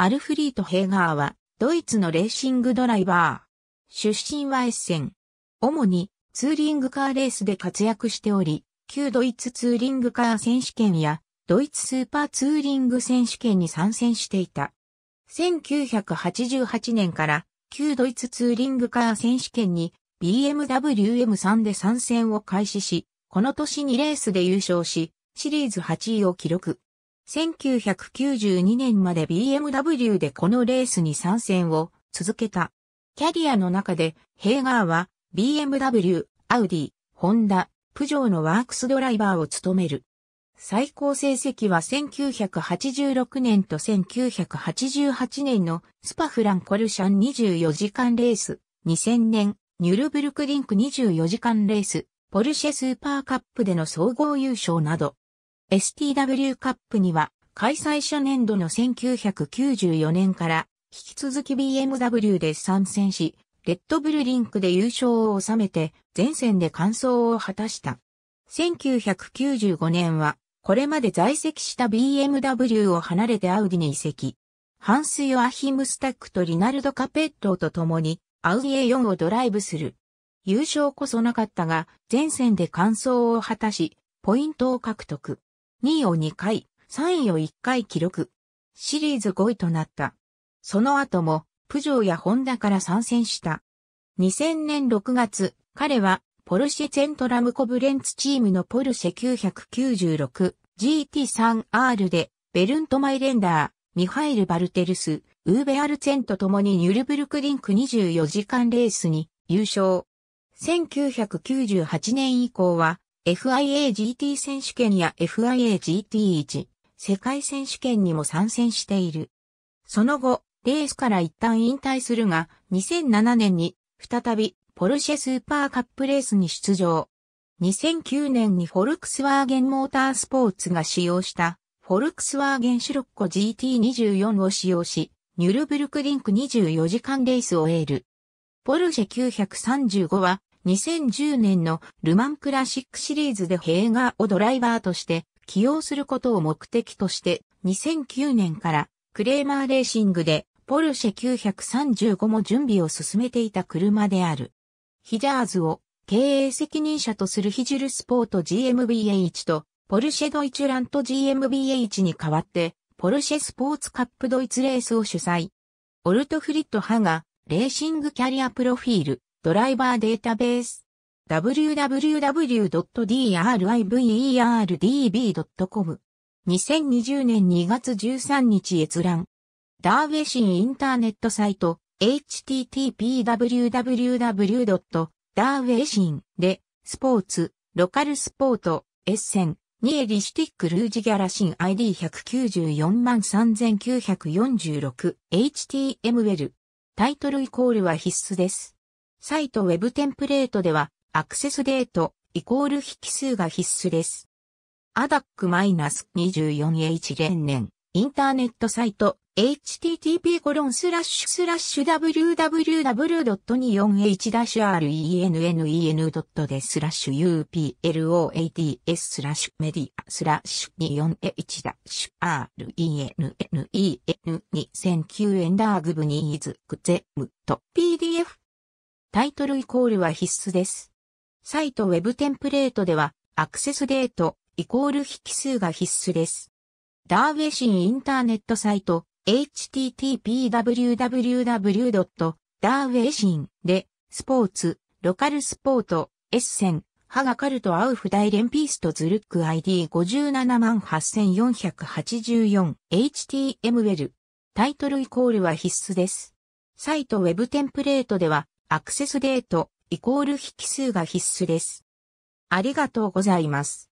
アルフリート・ヘーガーは、ドイツのレーシングドライバー。出身はエッセン。主にツーリングカーレースで活躍しており、旧ドイツツーリングカー選手権やドイツスーパーツーリング選手権に参戦していた。1988年から旧ドイツツーリングカー選手権に BMW M3 で参戦を開始し、この年にレースで優勝し、シリーズ8位を記録。1992年まで BMW でこのレースに参戦を続けた。キャリアの中で、ヘーガーは BMW、アウディ、ホンダ、プジョーのワークスドライバーを務める。最高成績は1986年と1988年のスパフランコルシャン24時間レース、2000年、ニュルブルクリンク24時間レース、ポルシェスーパーカップでの総合優勝など、STW カップには開催初年度の1994年から引き続き BMW で参戦し、レッドブルリンクで優勝を収めて前線で完走を果たした。1995年はこれまで在籍した BMW を離れてアウディに移籍。ハンス・ヨアヒムスタックとリナルド・カペットと共にアウディ A4 をドライブする。優勝こそなかったが前線で完走を果たし、ポイントを獲得。2位を2回、3位を1回記録。シリーズ5位となった。その後も、プジョーやホンダから参戦した。2000年6月、彼は、ポルシェ・ツェントラムコブレンツチームのポルシェ 996GT3R で、ベルント・マイレンダー、ミハイル・バルテルス、ウーベ・アルツェンと共にニュルブルクリンク24時間レースに優勝。1998年以降は FIAGT 選手権や FIAGT1 世界選手権にも参戦している。その後、レースから一旦引退するが、2007年に再びポルシェスーパーカップレースに出場。2009年にフォルクスワーゲンモータースポーツが使用したフォルクスワーゲンシュロッコ GT24 を使用し、ニュルブルクリンク24時間レースを得る。ポルシェ935は2010年のルマンクラシックシリーズでヘ画ガーをドライバーとして起用することを目的として2009年からクレーマーレーシングでポルシェ935も準備を進めていた車である。ヒジャーズを経営責任者とするヒジュルスポート GmbH とポルシェドイチュラント GmbH に代わってポルシェスポーツカップドイツレースを主催。オルトフリット派がレーシングキャリアプロフィールドライバーデータベース www.driverdb.com 2020年2月13日閲覧ダーウェシンインターネットサイト http://www.darwaysin でスポーツ、ロカルスポート、エッセン、ニエリシティックルージギャラシン ID1943946HTML タイトルイコールは必須です。サイトウェブテンプレートでは、アクセスデート、イコール引数が必須です。アダック ADAC-24H 連年、インターネットサイト、http コロンスラッシュスラッシュ www.24h-rennen.de でスラッシュ uplOATS スラッシュメディアスラッシュ 24h-rennenen2009 エンダーグブニーズクゼムと PDF タイトルイコールは必須です。サイトウェブテンプレートでは、アクセスデートイコール引数が必須です。ダーウェシンインターネットサイト http://www.darwaysin でスポーツ、ロカルスポート、エッセン、ハガカルトアウフ大連ピーストズルック ID578,484HTML タイトルイコールは必須です。サイトウェブテンプレートではアクセスデート、イコール引数が必須です。ありがとうございます。